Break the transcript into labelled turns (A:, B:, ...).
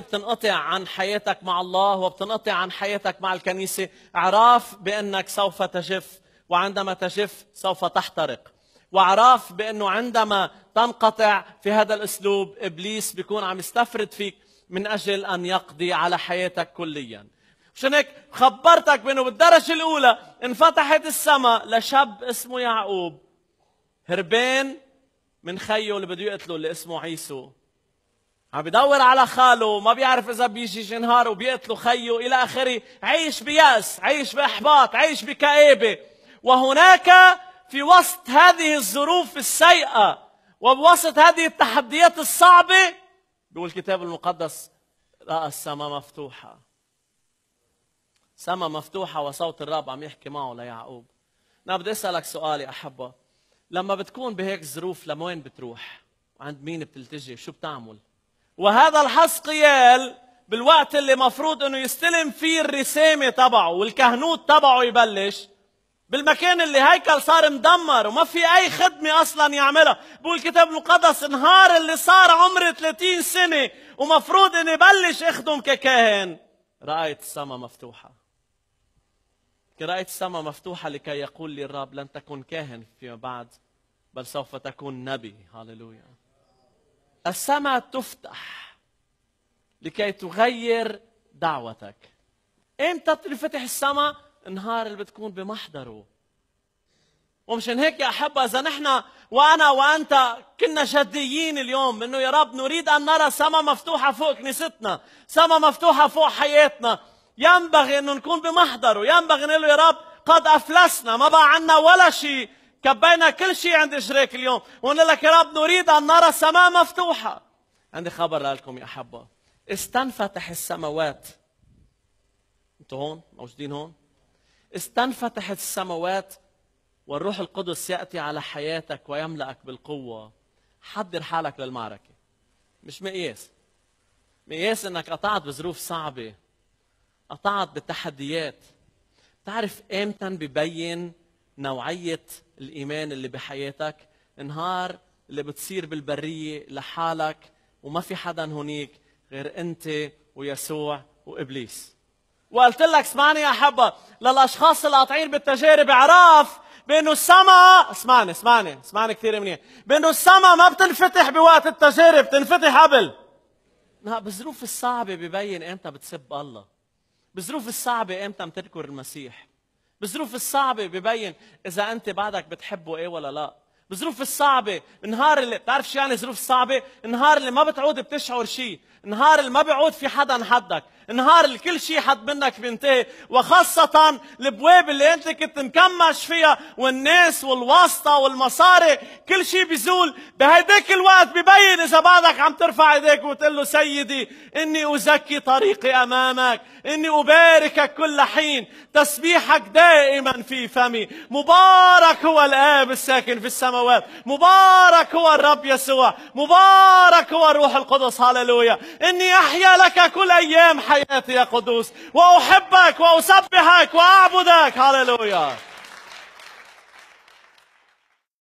A: بتنقطع عن حياتك مع الله وبتنقطع عن حياتك مع الكنيسة اعرف بأنك سوف تجف وعندما تجف سوف تحترق واعرف بأنه عندما تنقطع في هذا الأسلوب إبليس بيكون عم يستفرد فيك من أجل أن يقضي على حياتك كلياً مشان هيك خبرتك بانه بالدرجه الاولى انفتحت السماء لشاب اسمه يعقوب هربان من خيه اللي بده يقتله اللي اسمه عيسو عم بدور على خاله ما بيعرف اذا بيجي نهار وبيقتلوا خيه الى اخره عيش بياس عيش باحباط عيش بكآبه وهناك في وسط هذه الظروف السيئه وبوسط هذه التحديات الصعبه بيقول الكتاب المقدس راى السماء مفتوحه سماء مفتوحة وصوت الرب عم يحكي معه ليعقوب أنا بدي أسألك سؤال يا أحبة لما بتكون بهيك ظروف لموين بتروح عند مين بتلتجي شو بتعمل وهذا الحسقيال بالوقت اللي مفروض انه يستلم فيه الرسامة تبعه والكهنوت تبعه يبلش بالمكان اللي هيكل صار مدمر وما في اي خدمة اصلا يعملها بقول الكتاب المقدس نهار اللي صار عمري 30 سنة ومفروض اني بلش اخدم ككاهن رأيت السماء مفتوحة رأيت السماء مفتوحة لكي يقول لي الرب لن تكون كاهن فيما بعد بل سوف تكون نبي هاللويا السماء تفتح لكي تغير دعوتك امتى بتنفتح السماء النهار اللي بتكون بمحضره ومشان هيك يا أحبة إذا نحن وأنا وأنت كنا جديين اليوم إنه يا رب نريد أن نرى سماء مفتوحة فوق كنيستنا سماء مفتوحة فوق حياتنا ينبغي أنه نكون بمحضره ينبغي نقول له يا رب قد أفلسنا ما بقى عنا ولا شيء كبينا كل شيء عند اجريك اليوم وقلنا لك يا رب نريد أن نرى سماء مفتوحة عندي خبر لكم يا أحبة استنفتح السماوات أنتوا هون موجودين هون استنفتحت السماوات والروح القدس يأتي على حياتك ويملأك بالقوة حضر حالك للمعركة مش مقياس مقياس انك قطعت بظروف صعبة قطعت بتحديات تعرف امتى ببين نوعية الإيمان اللي بحياتك نهار اللي بتصير بالبرية لحالك وما في حدا هنيك غير أنت ويسوع وإبليس وقلت لك اسمعني يا حبة للأشخاص القاطعين بالتجارب اعرف بأنه السما اسمعني اسمعني اسمعني كثير منيح بأنه السما ما بتنفتح بوقت التجارب تنفتح قبل بظروف الصعبة ببين امتى بتسب الله بظروف الصعبة امتى بتذكر المسيح بظروف الصعبة ببين إذا أنت بعدك بتحبه إيه ولا لا بظروف الصعبة النهار اللي بتعرف شو يعني ظروف صعبة النهار اللي ما بتعود بتشعر شيء النهار اللي ما بيعود في حدا حدك نهار الكل شيء حط منك بينتهي وخاصة البواب اللي انت كنت مكمش فيها والناس والواسطة والمصاري كل شيء بيزول بهيداك الوقت ببين اذا بعدك عم ترفع ايديك وتقول له سيدي اني ازكي طريقي امامك اني اباركك كل حين تسبيحك دائما في فمي مبارك هو الاب الساكن في السماوات مبارك هو الرب يسوع مبارك هو الروح القدس هللويا اني احيا لك كل ايام حياتي حياتي يا قدوس وأحبك وأسبحك وأعبدك هللويا